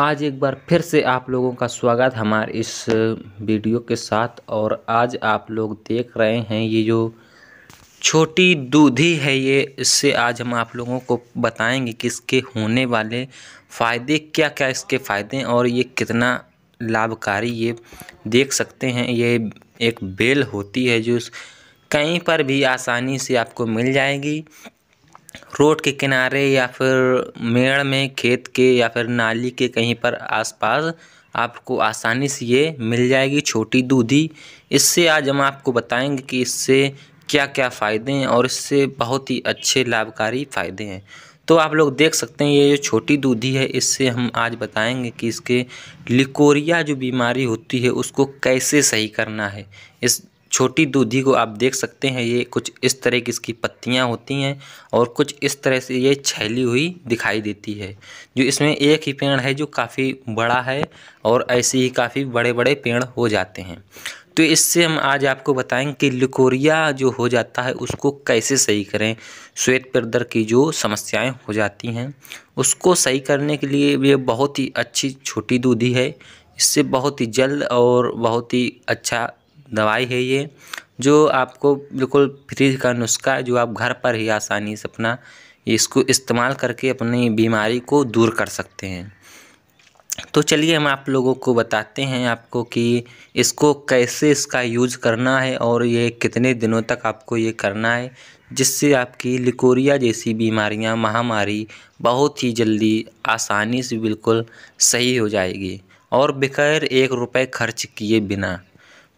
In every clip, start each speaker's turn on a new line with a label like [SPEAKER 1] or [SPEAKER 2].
[SPEAKER 1] आज एक बार फिर से आप लोगों का स्वागत हमारे इस वीडियो के साथ और आज आप लोग देख रहे हैं ये जो छोटी दूधी है ये इससे आज हम आप लोगों को बताएंगे कि इसके होने वाले फ़ायदे क्या क्या इसके फ़ायदे और ये कितना लाभकारी ये देख सकते हैं ये एक बेल होती है जो कहीं पर भी आसानी से आपको मिल जाएगी रोड के किनारे या फिर मेड़ में खेत के या फिर नाली के कहीं पर आसपास आपको आसानी से ये मिल जाएगी छोटी दूधी इससे आज हम आपको बताएंगे कि इससे क्या क्या फ़ायदे हैं और इससे बहुत ही अच्छे लाभकारी फ़ायदे हैं तो आप लोग देख सकते हैं ये जो छोटी दूधी है इससे हम आज बताएंगे कि इसके लिकोरिया जो बीमारी होती है उसको कैसे सही करना है इस छोटी दूधी को आप देख सकते हैं ये कुछ इस तरह की इसकी पत्तियां होती हैं और कुछ इस तरह से ये छैली हुई दिखाई देती है जो इसमें एक ही पेड़ है जो काफ़ी बड़ा है और ऐसे ही काफ़ी बड़े बड़े पेड़ हो जाते हैं तो इससे हम आज आपको बताएं कि लिकोरिया जो हो जाता है उसको कैसे सही करें श्वेत प्रदर की जो समस्याएँ हो जाती हैं उसको सही करने के लिए ये बहुत ही अच्छी छोटी दूधी है इससे बहुत ही जल्द और बहुत ही अच्छा दवाई है ये जो आपको बिल्कुल फ्री का नुस्खा है जो आप घर पर ही आसानी से अपना इसको इस्तेमाल करके अपनी बीमारी को दूर कर सकते हैं तो चलिए हम आप लोगों को बताते हैं आपको कि इसको कैसे इसका यूज करना है और ये कितने दिनों तक आपको ये करना है जिससे आपकी लिकोरिया जैसी बीमारियां महामारी बहुत ही जल्दी आसानी से बिल्कुल सही हो जाएगी और बगैर एक रुपए खर्च किए बिना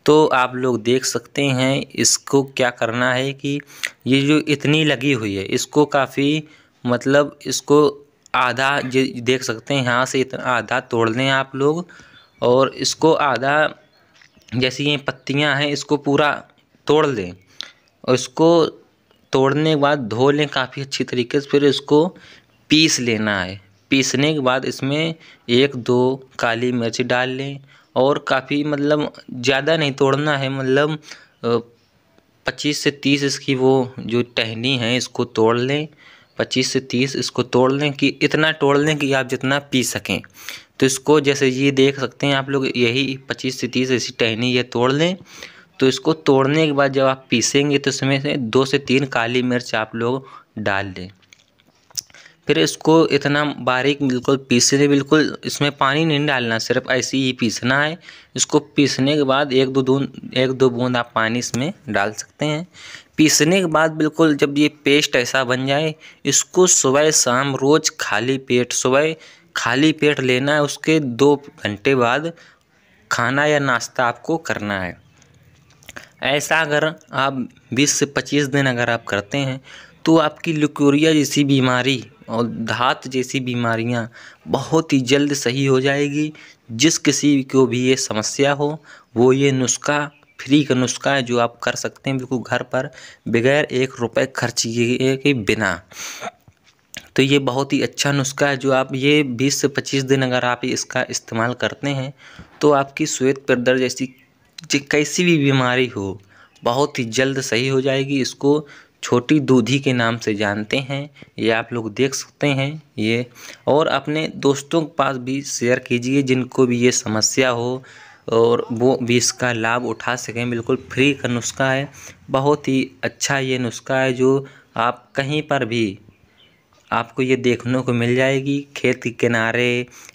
[SPEAKER 1] तो आप लोग देख सकते हैं इसको क्या करना है कि ये जो इतनी लगी हुई है इसको काफ़ी मतलब इसको आधा ये देख सकते हैं यहाँ से इतना आधा तोड़ लें आप लोग और इसको आधा जैसे ये पत्तियाँ हैं इसको पूरा तोड़ लें और इसको तोड़ने के बाद धो लें काफ़ी अच्छी तरीके से फिर इसको पीस लेना है पीसने के बाद इसमें एक दो काली मिर्च डाल लें और काफ़ी मतलब ज़्यादा नहीं तोड़ना है मतलब पच्चीस से तीस इसकी वो जो टहनी है इसको तोड़ लें पच्चीस से तीस इसको तोड़ लें कि इतना तोड़ लें कि आप जितना पी सकें तो इसको जैसे ये देख सकते हैं आप लोग यही पच्चीस से तीस ऐसी टहनी ये तोड़ लें तो इसको तोड़ने के बाद जब आप पीसेंगे तो इसमें से दो से तीन काली मिर्च आप लोग डाल दें फिर इसको इतना बारीक बिल्कुल पीसने बिल्कुल इसमें पानी नहीं डालना सिर्फ ऐसे ही पीसना है इसको पीसने के बाद एक दो दून एक दो बूंद आप पानी इसमें डाल सकते हैं पीसने के बाद बिल्कुल जब ये पेस्ट ऐसा बन जाए इसको सुबह शाम रोज़ खाली पेट सुबह खाली पेट लेना है उसके दो घंटे बाद खाना या नाश्ता आपको करना है ऐसा अगर आप 20 से 25 दिन अगर आप करते हैं तो आपकी लिक्योरिया जैसी बीमारी और धात जैसी बीमारियाँ बहुत ही जल्द सही हो जाएगी जिस किसी को भी ये समस्या हो वो ये नुस्खा फ्री का नुस्खा है जो आप कर सकते हैं बिल्कुल घर पर बगैर एक रुपए खर्च किए के बिना तो ये बहुत ही अच्छा नुस्खा है जो आप ये 20 से 25 दिन अगर आप इसका इस्तेमाल करते हैं तो आपकी श्वेत पर्दर जैसी कैसी भी बीमारी हो बहुत ही जल्द सही हो जाएगी इसको छोटी दूधी के नाम से जानते हैं ये आप लोग देख सकते हैं ये और अपने दोस्तों के पास भी शेयर कीजिए जिनको भी ये समस्या हो और वो भी इसका लाभ उठा सकें बिल्कुल फ्री का नुस्खा है बहुत ही अच्छा ये नुस्खा है जो आप कहीं पर भी आपको ये देखने को मिल जाएगी खेत के किनारे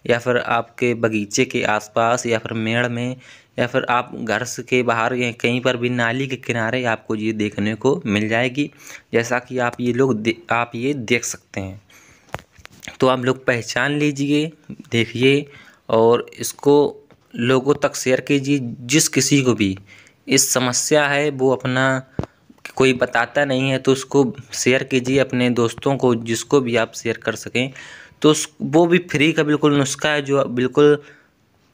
[SPEAKER 1] या फिर आपके बगीचे के आसपास या फिर मेड़ में या फिर आप घर के बाहर या कहीं पर भी नाली के किनारे आपको ये देखने को मिल जाएगी जैसा कि आप ये लोग आप ये देख सकते हैं तो आप लोग पहचान लीजिए देखिए और इसको लोगों तक शेयर कीजिए जिस किसी को भी इस समस्या है वो अपना कोई बताता नहीं है तो उसको शेयर कीजिए अपने दोस्तों को जिसको भी आप शेयर कर सकें तो वो भी फ्री का बिल्कुल नुस्खा है जो बिल्कुल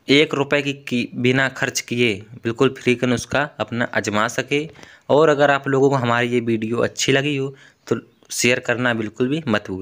[SPEAKER 1] एक रुपए की, की बिना खर्च किए बिल्कुल फ्री का नुस्खा अपना आजमा सके और अगर आप लोगों को हमारी ये वीडियो अच्छी लगी हो तो शेयर करना बिल्कुल भी मत भूल